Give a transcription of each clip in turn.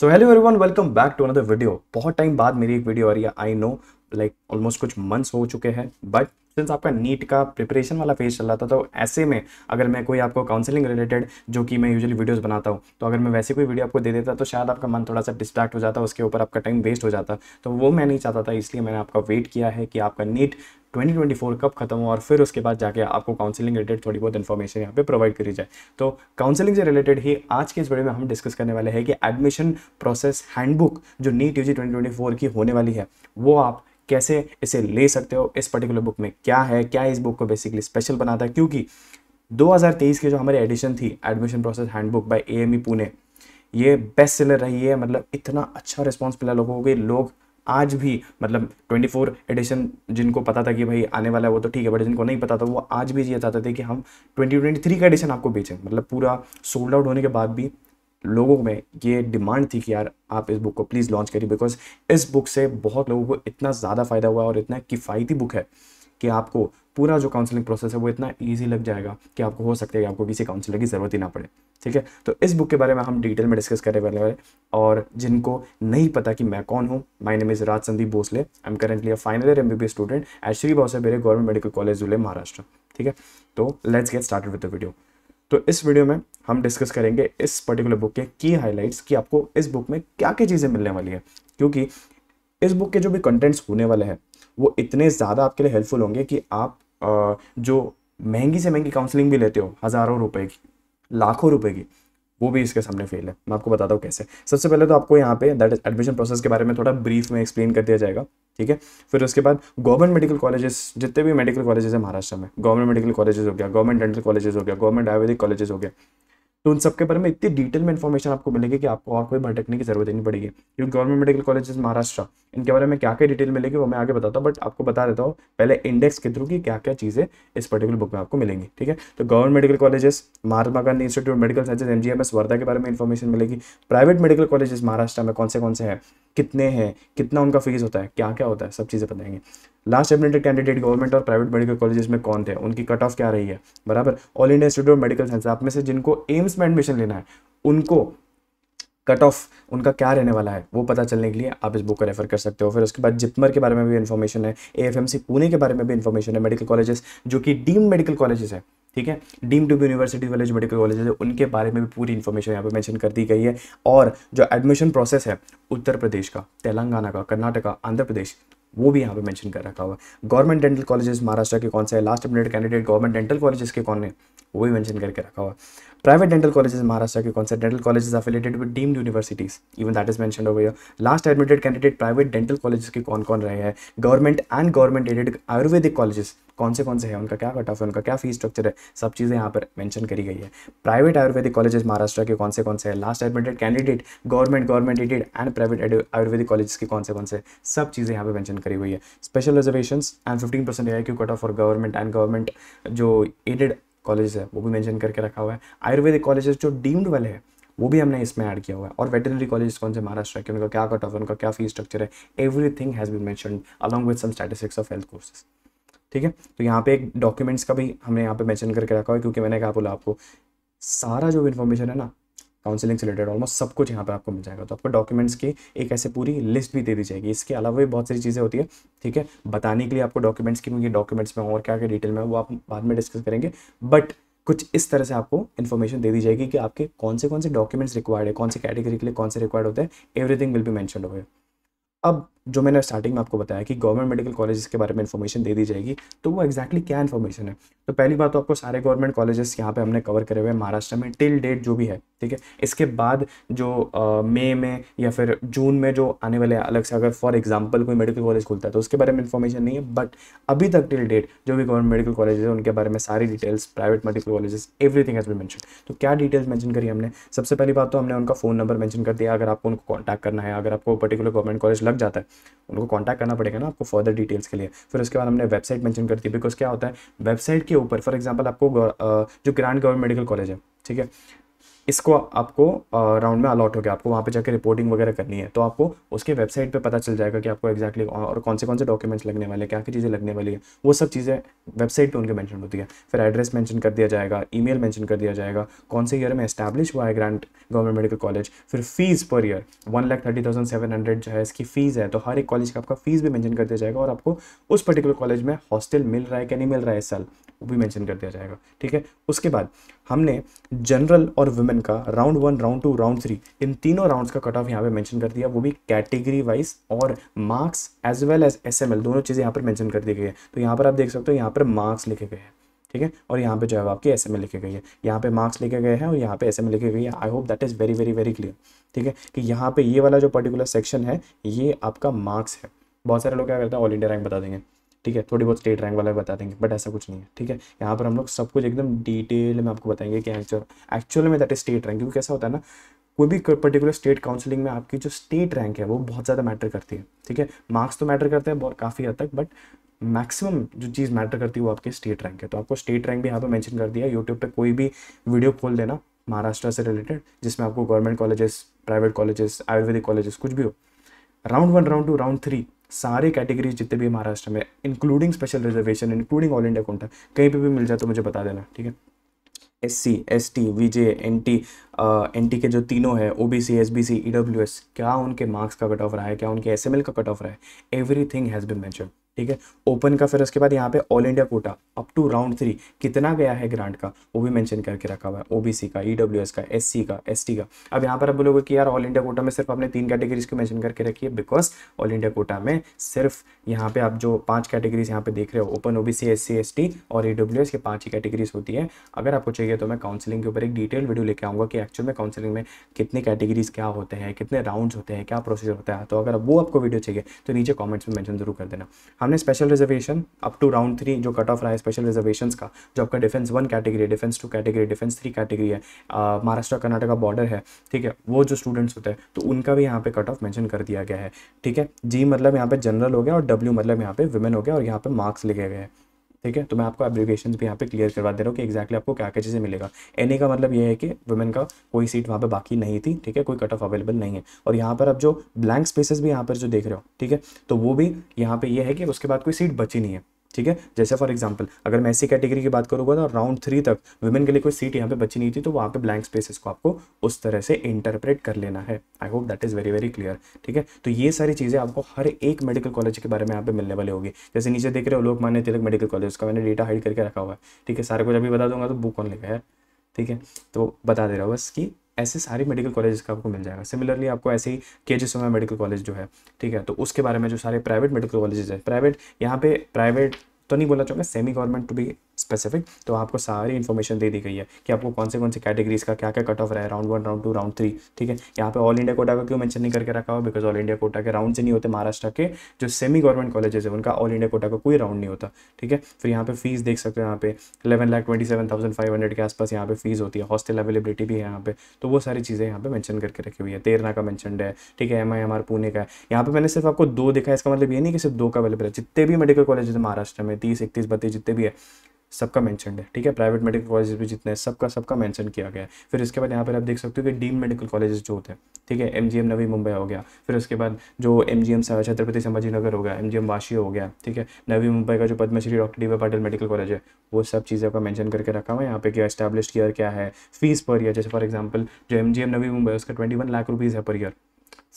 so hello everyone welcome back to another video बहुत time बाद मेरी एक वीडियो आ रही है आई नो लाइक ऑलमोस्ट कुछ मंथ्स हो चुके हैं बट सिंस आपका नीट का प्रिपरेशन वाला फेज चल रहा था तो ऐसे में अगर मैं कोई आपको काउंसलिंग रिलेटेड जो कि मैं यूजुअली वीडियोस बनाता हूँ तो अगर मैं वैसे कोई वीडियो आपको दे देता तो शायद आपका मन थोड़ा सा डिस्ट्रैक्ट हो जाता उसके ऊपर आपका टाइम वेस्ट हो जाता तो वो मैं नहीं चाहता था इसलिए मैंने आपका वेट किया है कि आपका नीट 2024 कब खत्म हो और फिर उसके बाद जाके आपको काउंसलिंग रिलेटेड थोड़ी बहुत इन्फॉर्मेशन यहाँ पे प्रोवाइड करी जाए तो काउंसलिंग से रिलेटेड ही आज के इस वीडियो में हम डिस्कस करने वाले हैं कि एडमिशन प्रोसेस हैंडबुक जो नीट यू जी की होने वाली है वो आप कैसे इसे ले सकते हो इस पर्टिकुलर बुक में क्या है क्या इस बुक को बेसिकली स्पेशल बनाता है क्योंकि 2023 की जो हमारी एडिशन थी admission process handbook by AME Pune ये बेस्ट सेलर रही है मतलब इतना अच्छा रिस्पांस मिला लोगों को लोग आज भी मतलब 24 एडिशन जिनको पता था कि भाई आने वाला है वो तो ठीक है बट जिनको नहीं पता था वो आज भी ये चाहते थे कि हम 2023 का एडिशन आपको बेचें मतलब पूरा सोल्ड आउट होने के बाद भी लोगों में ये डिमांड थी कि यार आप इस बुक को प्लीज़ लॉन्च करिए बिकॉज इस बुक से बहुत लोगों को इतना ज़्यादा फ़ायदा हुआ और इतना किफ़ायती बुक है कि आपको पूरा जो काउंसलिंग प्रोसेस है वो इतना ईजी लग जाएगा कि आपको हो सकता है कि आपको किसी काउंसलर की ज़रूरत ही ना पड़े ठीक है तो इस बुक के बारे में हम डिटेल में डिस्कस करने वाले हैं और जिनको नहीं पता कि मैं कौन हूँ my name is Raj Sandeep Bhosle I am currently a final year M student H श्री मेरे गवर्नमेंट मेडिकल कॉलेज जुले महाराष्ट्र ठीक है तो let's get start with the video तो इस वीडियो में हम डिस्कस करेंगे इस पर्टिकुलर बुक के की हाइलाइट्स कि आपको इस बुक में क्या क्या चीज़ें मिलने वाली है क्योंकि इस बुक के जो भी कंटेंट्स होने वाले हैं वो इतने ज़्यादा आपके लिए हेल्पफुल होंगे कि आप जो महंगी से महंगी काउंसलिंग भी लेते हो हज़ारों रुपए की लाखों रुपए की वो भी इसके सामने फेल है मैं आपको बताता हूँ कैसे सबसे पहले तो आपको यहाँ पे दैट एडमिशन प्रोसेस के बारे में थोड़ा ब्रीफ में एक्सप्लेन कर दिया जाएगा ठीक है फिर उसके बाद गवर्नमेंट मेडिकल कॉलेजेस जितने भी मेडिकल कॉलेजेस हैं महाराष्ट्र में गवर्नमेंट मेडिकल कॉलेजेस हो गया गवर्नमेंट डेंटल कॉलेजेस हो गया गवर्नमेंट आयुर्वेदिक कॉलेजेस हो गया तो उन सबके बारे में इतनी डिटेल में इन्फॉर्मेशन आपको मिलेगी कि आपको और कोई भटकने की जरूरत नहीं पड़ेगी क्योंकि गवर्नमेंट मेडिकल कॉलेजेस महाराष्ट्र इनके बारे में क्या क्या डिटेल मिलेगी वो मैं आगे बताता हूँ बट आपको बता देता हूँ पहले इंडेक्स के थ्रू की क्या क्या चीज़ें इस पर्टिकुलर बुक में आपको मिलेंगी ठीक है तो government medical colleges Mahatma Gandhi institute medical science M Wardha के बारे में इन्फॉर्मेशन मिलेगी प्राइवेट मेडिकल कॉलेजेस महाराष्ट्र में कौन से कौन से हैं कितने हैं कितना उनका फीस होता है क्या क्या होता है सब चीज़ें बताएंगे लास्ट एडमिटेड कैंडिडेट गवर्नमेंट और प्राइवेट मेडिकल कॉलेजेस में कौन थे उनकी कट ऑफ क्या रही है बराबर all India institute of medical science आप में से जिनको एम्स में एडमिशन लेना है उनको कट ऑफ उनका क्या रहने वाला है वो पता चलने के लिए आप इस बुक को रेफर कर सकते हो फिर उसके बाद जिपमर के बारे में भी इन्फॉर्मेशन है ए पुणे के बारे में भी इन्फॉर्मेशन है मेडिकल कॉलेजेस जो कि डीम मेडिकल कॉलेजेस है ठीक है डीम टू बी यूनिवर्सिटी वाले जो मेडिकल कॉलेज है उनके बारे में भी पूरी इन्फॉर्मेशन यहाँ पे मेंशन कर दी गई है और जो एडमिशन प्रोसेस है उत्तर प्रदेश का तेलंगाना का कर्नाटका आंध्र प्रदेश वो भी यहाँ पे मेंशन कर रखा हुआ है गवर्नमेंट डेंटल कॉलेजेस महाराष्ट्र के कौन से है last update candidate government dental colleges के कौन है वो भी मेंशन करके रखा हुआ है प्राइवेट डेंटल कॉलेजेस महाराष्ट्र के कौन से dental colleges affiliated with deemed universities even that is mention over last admitted candidate private dental colleges के कौन कौन रहे हैं government and government aided ayurvedic colleges कौन से कौन से हैं उनका क्या कट ऑफ है उनका क्या फीस स्ट्रक्चर है सब चीज़ें यहाँ पर मेंशन करी गई है प्राइवेट आयुर्वेदिक कॉलेजेस महाराष्ट्र के कौन से कौन से हैं last admitted candidate government government aided and private ayurvedic colleges के कौन से कौन से सब चीज़ें यहाँ पर मैंशन करी हुई है special reservation and fifteen percent A I Q cut off for government and government जो एडेड कॉलेज है वो भी मैंशन करके रखा हुआ है आयुर्वेदिक कॉलेज जो डीम्ड वाले हैं वो भी हमने इसमें ऐड किया हुआ है और वेटनरी कॉलेज कौन से महाराष्ट्र के उनका क्या कट ऑफ है उनका क्या फीस स्ट्रक्चर है everything has been mention along with some statistics of health courses ठीक है तो यहाँ पे एक डॉक्यूमेंट्स का भी हमने यहाँ पे मैंशन करके रखा हुआ है क्योंकि मैंने कहा बोला आपको सारा जो इन्फॉर्मेशन है ना काउंसलिंग से रिलेटेड ऑलमोस्ट सब कुछ यहाँ पे आपको मिल जाएगा तो आपको डॉक्यूमेंट्स की एक ऐसे पूरी लिस्ट भी दे दी जाएगी इसके अलावा भी बहुत सारी चीज़ें होती है ठीक है बताने के लिए आपको डॉक्यूमेंट्स की क्योंकि डॉक्यूमेंट्स में और क्या क्या डिटेल में वो आप बाद में डिस्कस करेंगे बट कुछ इस तरह से आपको इन्फॉर्मेशन दे दी जाएगी कि आपके कौन से कौन से डॉक्यूमेंट्स रिक्वायर्ड है कौन से कैटेगरी के लिए कौन से रिक्वायर्ड होते हैं एवरीथिंग विल बी मैंशन हो अब जो मैंने स्टार्टिंग में आपको बताया कि गवर्नमेंट मेडिकल कॉलेज के बारे में इन्फॉर्मेशन दे दी जाएगी तो वो एक्जैक्टली क्या इन्फॉर्मेशन है तो पहली बात तो आपको सारे गवर्नमेंट कॉलेजेस यहाँ पे हमने कवर करे हुए हैं महाराष्ट्र में टिल डेट जो भी है ठीक है इसके बाद जो मई में या फिर जून में जो आने वाले अलग से अगर फॉर एग्जाम्पल कोई मेडिकल कॉलेज खुलता है तो उसके बारे में इन्फॉर्मेशन नहीं है बट अभी तक टिल डेट जो भी गवर्नमेंट मेडिकल कॉलेज है उनके बारे में सारी details private medical colleges everything has be mention तो क्या डिटेल्स मैंशन करी हमने सबसे पहली बात तो हमने उनका फ़ोन नंबर मैंशन कर दिया अगर आपको उनको कॉन्टैक्ट करना है अगर आपको पर्टिकुलर गवर्नमेंट कॉलेज लग जाता है उनको कॉन्टैक्ट करना पड़ेगा ना आपको फर्दर डिटेल्स के लिए फिर उसके बाद हमने वेबसाइट मेंशन कर दी बिकॉज क्या होता है वेबसाइट के ऊपर फॉर एग्जाम्पल आपको जो ग्रांड गवर्नमेंट मेडिकल कॉलेज है ठीक है इसको आपको राउंड में अलॉट हो गया आपको वहाँ पे जाकर रिपोर्टिंग वगैरह करनी है तो आपको उसके वेबसाइट पे पता चल जाएगा कि आपको एक्जैक्टली exactly और कौन से कौन से डॉक्यूमेंट्स लगने वाले क्या क्या चीज़ें लगने वाली है वो सब चीज़ें वेबसाइट पर उनके मैंशन होती है फिर एड्रेस मैंशन कर दिया जाएगा ई मेल कर दिया जाएगा कौन से ईयर में एस्टैब्लिश हुआ है ग्रांट गवर्नमेंट मेडिकल कॉलेज फिर fees per year one lakh thirty thousand seven hundred जो है इसकी फीस है तो हर एक कॉलेज का आपका फीस भी मैंशन कर दिया जाएगा और आपको उस पर्टिकुलर कॉलेज में हॉस्टल मिल रहा है कि नहीं मिल रहा है इस साल वो भी मेंशन कर दिया जाएगा ठीक है उसके बाद हमने जनरल और वुमेन का round one round two round three इन तीनों राउंड्स का कट ऑफ यहाँ पे मेंशन कर दिया वो भी कैटेगरी वाइज और marks as well as S दोनों चीज़ें यहाँ पर मैंशन कर दी गई है तो यहाँ पर आप देख सकते हो यहाँ पर मार्क्स लिखे गए हैं ठीक है और यहाँ पर जो है आपके एस में लिखे गई है यहाँ पर मार्क्स लिखे गए हैं और यहाँ पर एस लिखे गई है I hope that is very very very clear ठीक है कि यहाँ पर ये वाला जो पर्टिकुलर सेक्शन है ये आपका मार्क्स है बहुत सारे लोग क्या करते हैं ऑल इंडिया रैंक बता देंगे ठीक है थोड़ी बहुत स्टेट रैंक वाला बता देंगे बट ऐसा कुछ नहीं है ठीक है यहाँ पर हम लोग सब कुछ एकदम डिटेल में आपको बताएंगे कि एक्चुअल में दैट इज स्टेट रैंक क्योंकि कैसा होता है ना कोई भी पर्टिकुलर स्टेट काउंसिलिंग में आपकी जो स्टेट रैंक है वो बहुत ज़्यादा मैटर करती है ठीक है मार्क्स तो मैटर करते हैं बहुत काफ़ी हद तक बट मैक्सिमम जो चीज़ मैटर करती है वो आपके स्टेट रैंक है तो आपको स्टेट रैंक भी यहाँ पर मैंशन कर दिया यूट्यूब पर कोई भी वीडियो खोल देना महाराष्ट्र से रिलेटेड जिसमें आपको government colleges private colleges ayurvedic colleges कुछ भी हो round one round two round three सारे कैटेगरीज जितने भी महाराष्ट्र में including special reservation including all India quota कहीं पर भी मिल जाए तो मुझे बता देना ठीक है S C S T V J N T N T के जो तीनों हैं O B C S B C E W S क्या उनके मार्क्स का कट ऑफ रहा है क्या उनके एस एम एल का कट ऑफ रहा है everything has been mention ठीक है ओपन का फिर उसके बाद यहाँ पे all India quota up to round three कितना गया है ग्रांट का वो भी मेंशन करके रखा हुआ है ओबीसी का ईडब्ल्यूएस e का एससी का एसटी का अब यहाँ पर आप बोलोगे कि यार ऑल इंडिया कोटा में सिर्फ आपने तीन कैटेगरीज को मेंशन करके रखी है बिकॉज ऑल इंडिया कोटा में सिर्फ यहाँ पे आप जो पांच कैटेगरीज यहाँ पे देख रहे हो ओपन ओबीसी एस टी और एस e के पांच ही कैटेगरीज होती है अगर आपको चाहिए तो मैं काउंसिलिंग के ऊपर एक डिटेल वीडियो लेके आऊँगा कि एक्चुअल में काउंसिलिंग में कितने कैटेगरीज क्या होते हैं कितने राउंड होते हैं क्या प्रोसीजर होता है तो अगर वो आपको वीडियो चाहिए तो नीचे कॉमेंट्स में मैंशन जरूर कर देना हमने special reservation up to round three जो कट ऑफ रहा है स्पेशल रिजर्वेशन का जो आपका defence one category defence two category defence three category है महाराष्ट्र कर्नाटका बॉर्डर है ठीक है वो जो स्टूडेंट्स होते हैं तो उनका भी यहाँ पे कट ऑफ मैंशन कर दिया गया है ठीक है जी मतलब यहाँ पे जनरल हो गया और डब्ल्यू मतलब यहाँ पे वुमेन हो गया और यहाँ पे मार्क्स लिखे गए हैं ठीक है तो मैं आपको एब्रीगेशन भी यहाँ पे क्लियर करवा दे रहा हूँ कि एक्जैक्टली आपको क्या क्या चीज़ें मिलेगा एन का मतलब ये है कि वुमेन का कोई सीट वहाँ पर बाकी नहीं थी ठीक है कोई कट ऑफ अवेलेबल नहीं है और यहाँ पर आप जो ब्लैंक स्पेसेस भी यहाँ पर जो देख रहे हो ठीक है तो वो भी यहाँ पे ये यह है कि उसके बाद कोई सीट बची नहीं है ठीक है जैसे फॉर एग्जाम्पल अगर मैं ऐसी कैटेगरी की बात करूँगा तो राउंड थ्री तक वुमेन के लिए कोई सीट यहाँ पे बची नहीं थी तो वहाँ पे ब्लैंक स्पेसेस को आपको उस तरह से इंटरप्रेट कर लेना है I hope that is very very clear ठीक है तो ये सारी चीज़ें आपको हर एक मेडिकल कॉलेज के बारे में यहाँ पे मिलने वाली होगी जैसे नीचे देख रहे हो लोग मान्य तिलक मेडिकल कॉलेज का मैंने डेटा हाइड करके रखा हुआ है ठीक है सारा कुछ अभी बता दूंगा तो बुक ऑन लिखा है ठीक है तो बता दे रहा हूँ बस कि ऐसे सारे मेडिकल कॉलेज का आपको मिल जाएगा सिमिलरली आपको ऐसे ही के जी सोमा मेडिकल कॉलेज जो है ठीक है तो उसके बारे में जो सारे प्राइवेट मेडिकल कॉलेजेस है प्राइवेट यहाँ पे प्राइवेट तो नहीं बोलना चाहूँगा semi government to be specific तो आपको सारी इन्फॉर्मेशन दे दी गई है कि आपको कौन से कौन से कैटेगरीज का क्या क्या कट ऑफ रहा है round one round two round three ठीक है यहाँ पे ऑल इंडिया कोटा का क्यों मेंशन नहीं करके रखा हुआ बिकॉज ऑल इंडिया कोटा के राउंड से नहीं होते महाराष्ट्र के जो सेमी गवर्नमेंट कॉलेजेस है उनका ऑल इंडिया कोटा का कोई राउंड नहीं होता ठीक है फिर यहाँ पे फीस देख सकते हो यहाँ पे eleven lakh twenty seven thousand five hundred के आसपास यहाँ पे फीस होती है हॉस्टल अवेलेबिलिटी भी है यहाँ पे तो वो सारी चीज़ें यहाँ पे मैंशन करके रखी हुई है तेरना का मैंशन है ठीक है M I M R Pune का है यहाँ पे मैंने सिर्फ आपको दो देखा है इसका मतलब ये नहीं कि सिर्फ दो का अवेलेबल है जितने भी मेडिकल कॉलेज है महाराष्ट्र में तीस इकतीस बत्तीस जितने भी है सबका मैंशनड है ठीक है प्राइवेट मेडिकल कॉलेज भी जितने हैं सबका सबका मैंशन किया गया है फिर इसके बाद यहाँ पर आप देख सकते हो कि डीम मेडिकल कॉलेज जो होते हैं ठीक है M G M Navi Mumbai हो गया फिर उसके बाद जो M G M Chhatrapati Sambhaji Nagar हो गया एम जी एम वाशी हो गया ठीक है नवी मुंबई का जो Padmashri doctor D Y Patil medical college है वो सब चीज़ें आपका मैंशन करके रखा हुआ है यहाँ पे क्या स्टैब्लिश ईयर क्या है फीस पर ईयर जैसे फॉर एग्जाम्पल जो M G M Navi Mumbai उसका ट्वेंटी वन लाख रुपीज़ है पर ईयर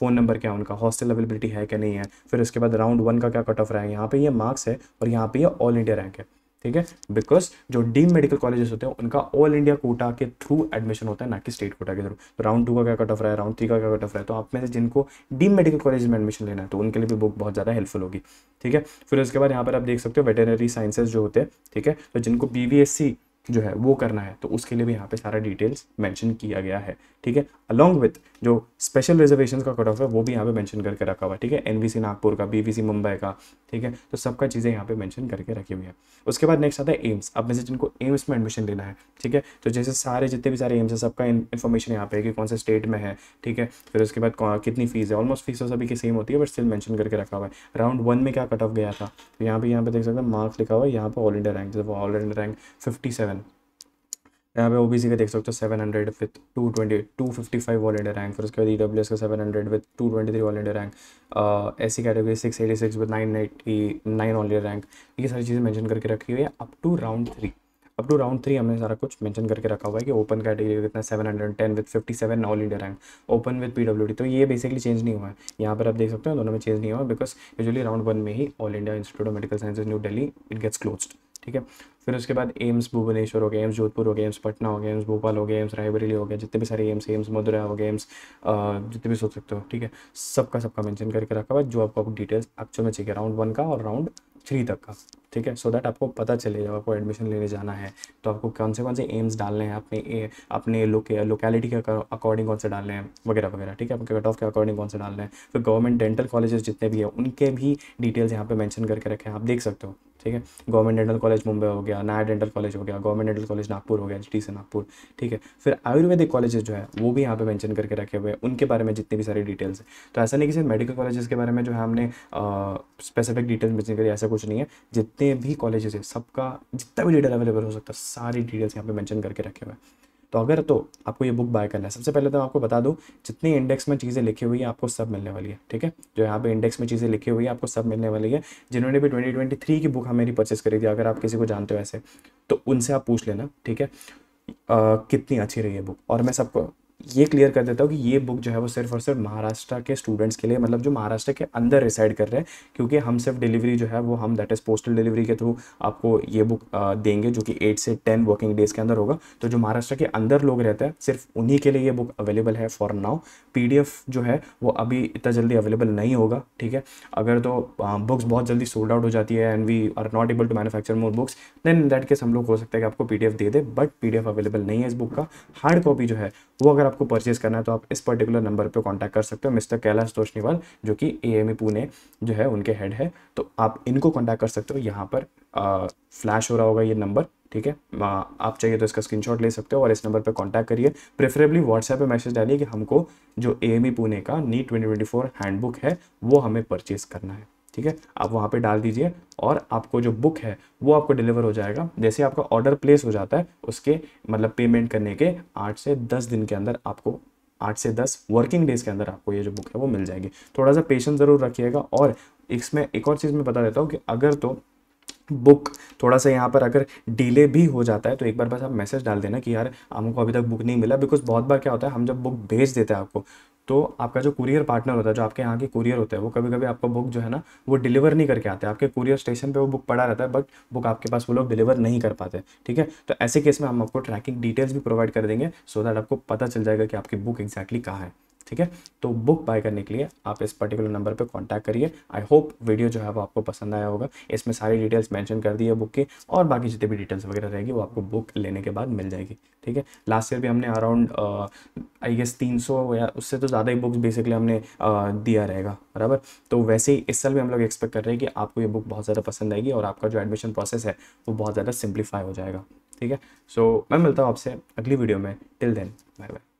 फ़ोन नंबर क्या है उनका हॉस्टल अवेलेबिलिटी है क्या नहीं है फिर उसके बाद राउंड वन का क्या कट ऑफ रहा है यहाँ पे ये मार्क्स है और यहाँ पे ये ऑल इंडिया रैंक है ठीक है बिकॉज जो डीम मेडिकल कॉलेजेस होते हैं उनका ऑल इंडिया कोटा के थ्रू एडमिशन होता है ना कि स्टेट कोटा के थ्रू तो राउंड टू का क्या कट ऑफ रहा है राउंड थ्री का क्या कट ऑफ रहा है तो आप में से जिनको डीम मेडिकल कॉलेज में एडमिशन लेना है तो उनके लिए भी बुक बहुत ज़्यादा हेल्पफुल होगी ठीक है फिर उसके बाद यहाँ पर आप देख सकते हो वेटेनरी साइंसेज जो होते हैं ठीक है तो जिनको बी जो है वो करना है तो उसके लिए भी यहाँ पे सारा डिटेल्स मेंशन किया गया है ठीक है अलोंग विथ जो स्पेशल रिजर्वेशन का कट ऑफ है वो भी यहाँ पे मेंशन करके रखा हुआ है ठीक है एनवीसी नागपुर का बीवीसी मुंबई का ठीक है तो सबका चीज़ें यहाँ पे मेंशन करके रखी हुई है उसके बाद नेक्स्ट आता है एम्स अब में से जिनको एम्स में एडमिशन लेना है ठीक है तो जैसे सारे जितने भी सारे एम्स है सबका इन्फॉर्मेशन यहाँ पे है कि कौन से स्टेट में है ठीक है फिर उसके बाद कितनी फीस है ऑलमोस्ट तो फीस सभी की सेम होती है बट स्टिल मैंशन करके रखा हुआ है राउंड वन में क्या कट ऑफ गया था तो यहाँ पर यहाँ पे देख सकते हैं मार्क्स लिखा हुआ है यहाँ पर ऑल इंडिया रैंक जैसे all India rank fifty seven यहाँ पे ओ का देख सकते हो seven hundred with two twenty two fifty five all India rank फिर उसके बाद ई डब्ल्यू एस का seven hundred with two twenty three all India rank C category six eighty six with nine eighty nine all India rank ये सारी चीज़ें mention करके रखी हुई है up to round three up to round three हमने सारा कुछ मेंशन करके रखा हुआ है कि ओपन कैटेगरी कितना seven hundred ten with fifty seven all India rank open with P W D तो ये बेसिकली चेंज नहीं हुआ है यहाँ पर आप देख सकते हो दोनों में चेंज नहीं हुआ बिकॉज यूजली राउंड वन में ही All India institute of Medical Sciences New Delhi it gets closed ठीक है फिर उसके बाद एम्स भुवनेश्वर हो गया एम्स जोधपुर हो गया एम्स पटना हो गया एम्स भोपाल हो गया एम्स रायबरेली हो गया जितने भी सारे एम्स एम्स मदुरा हो गया एम्स जितने भी सोच सकते हो ठीक है सबका सबका मेंशन करके रखा हुआ है जो आपको डिटेल्स एक्चुअल में चाहिए राउंड वन का और राउंड थ्री तक का ठीक है सो दैट आपको पता चले जब आपको एडमिशन लेने जाना है तो आपको कौन से कौन से एम्स डालने हैं अपने अपने लोकेलिटी के अकॉर्डिंग कौन से डालने हैं वगैरह वगैरह ठीक है आपके कट ऑफ के अकॉर्डिंग कौन से डालने हैं फिर गवर्नमेंट डेंटल कॉलेजेस जितने भी हैं उनके भी डिटेल्स यहाँ पर मैंशन करके रखे हैं आप देख सकते हो ठीक है गवर्नमेंट डेंटल कॉलेज मुंबई हो गया नया डेंटल कॉलेज हो गया गवर्नमेंट डेंटल कॉलेज नागपुर हो गया एच से नागपुर ठीक है फिर आयुर्वेदिक कॉलेजेस जो है वो भी यहाँ पे मेंशन करके रखे हुए हैं उनके बारे में जितनी भी सारी डिटेल्स है तो ऐसा नहीं कि सिर्फ मेडिकल कॉलेजेस के बारे में जो है हमने स्पेसिफिक डिटेल्स मेंशन करी ऐसा कुछ नहीं है जितने जितने भी कॉलेजेस है सबका जितना भी डिटेल अवेलेबल हो सकता है सारी डिटेल्स यहाँ पे मेंशन करके रखे हुए हैं तो अगर तो आपको ये बुक बाय करना है सबसे पहले तो आपको बता दूँ जितनी इंडेक्स में चीज़ें लिखी हुई है आपको सब मिलने वाली है ठीक है जो यहाँ पे इंडेक्स में चीज़ें लिखी हुई है आपको सब मिलने वाली है जिन्होंने भी 2023 की बुक हमारी परचेस करी थी अगर आप किसी को जानते हो ऐसे तो उनसे आप पूछ लेना ठीक है आ, कितनी अच्छी रही है बुक और मैं सबको ये क्लियर कर देता हूँ कि ये बुक जो है वो सिर्फ और सिर्फ महाराष्ट्र के स्टूडेंट्स के लिए मतलब जो महाराष्ट्र के अंदर रिसाइड कर रहे हैं क्योंकि हम सिर्फ डिलीवरी जो है वो हम दैट इज़ पोस्टल डिलीवरी के थ्रू आपको ये बुक देंगे जो कि एट से टेन वर्किंग डेज़ के अंदर होगा तो जो महाराष्ट्र के अंदर लोग रहते हैं सिर्फ उन्हीं के लिए ये बुक अवेलेबल है फॉर नाउ पी जो है वो अभी इतना जल्दी अवेलेबल नहीं होगा ठीक है अगर तो बुक्स बहुत जल्दी सोल्ड आउट हो जाती है and we are not able to manufacture more books then that case हम लोग हो सकता है कि आपको पी दे दे बट पी अवेलेबल नहीं है इस बुक का हार्ड कॉपी जो है वो अगर आपको परचेज करना है तो आप इस पर्टिकुलर नंबर पर कॉन्टैक्ट कर सकते हो मिस्टर कैलाश तोशनीवाल जो कि ए पुणे e जो है उनके हेड है तो आप इनको कॉन्टैक्ट कर सकते हो यहाँ पर फ्लैश हो रहा होगा ये नंबर ठीक है आप चाहिए तो इसका स्क्रीनशॉट ले सकते हो और इस नंबर पर कांटेक्ट करिए प्रेफरेबली व्हाट्सएप पे मैसेज डालिए कि हमको जो ए पुणे e का NEET twenty twenty four handbook है वो हमें परचेज करना है ठीक है आप वहाँ पे डाल दीजिए और आपको जो बुक है वो आपको डिलीवर हो जाएगा जैसे आपका ऑर्डर प्लेस हो जाता है उसके मतलब पेमेंट करने के आठ से दस दिन के अंदर आपको आठ से दस वर्किंग डेज़ के अंदर आपको ये जो बुक है वो मिल जाएगी थोड़ा सा पेशेंस ज़रूर रखिएगा और इसमें एक और चीज़ मैं बता देता हूँ कि अगर तो बुक थोड़ा सा यहाँ पर अगर डिले भी हो जाता है तो एक बार बस आप मैसेज डाल देना कि यार हमको अभी तक बुक नहीं मिला बिकॉज बहुत बार क्या होता है हम जब बुक भेज देते हैं आपको तो आपका जो कुरियर पार्टनर होता है जो आपके यहाँ के कुरियर होते हैं वो कभी कभी आपका बुक जो है ना वो डिलीवर नहीं करके आते आपके कुरियर स्टेशन पर वो बुक पड़ा रहता है बट बुक आपके पास वो लोग डिलीवर नहीं कर पाते ठीक है तो ऐसे केस में हम आपको ट्रैकिंग डिटेल्स भी प्रोवाइड कर देंगे सो दैट आपको पता चल जाएगा कि आपकी बुक एक्जैक्टली कहाँ है ठीक है तो बुक बाय करने के लिए आप इस पर्टिकुलर नंबर पर कॉन्टैक्ट करिए आई होप वीडियो जो है वो आपको पसंद आया होगा इसमें सारी डिटेल्स मैंशन कर दी है बुक की और बाकी जितनी भी डिटेल्स वगैरह रहेगी वो आपको बुक लेने के बाद मिल जाएगी ठीक है लास्ट ईयर भी हमने अराउंड आई गेस तीन सौ या उससे तो ज़्यादा ही बुक्स बेसिकली हमने uh, दिया रहेगा बराबर तो वैसे ही इस साल भी हम लोग एक्सपेक्ट कर रहे हैं कि आपको ये बुक बहुत ज़्यादा पसंद आएगी और आपका जो एडमिशन प्रोसेस है वो बहुत ज़्यादा सिंप्लीफाई हो जाएगा ठीक है सो so, मैं मिलता हूँ आपसे अगली वीडियो में टिल देन बाय बाय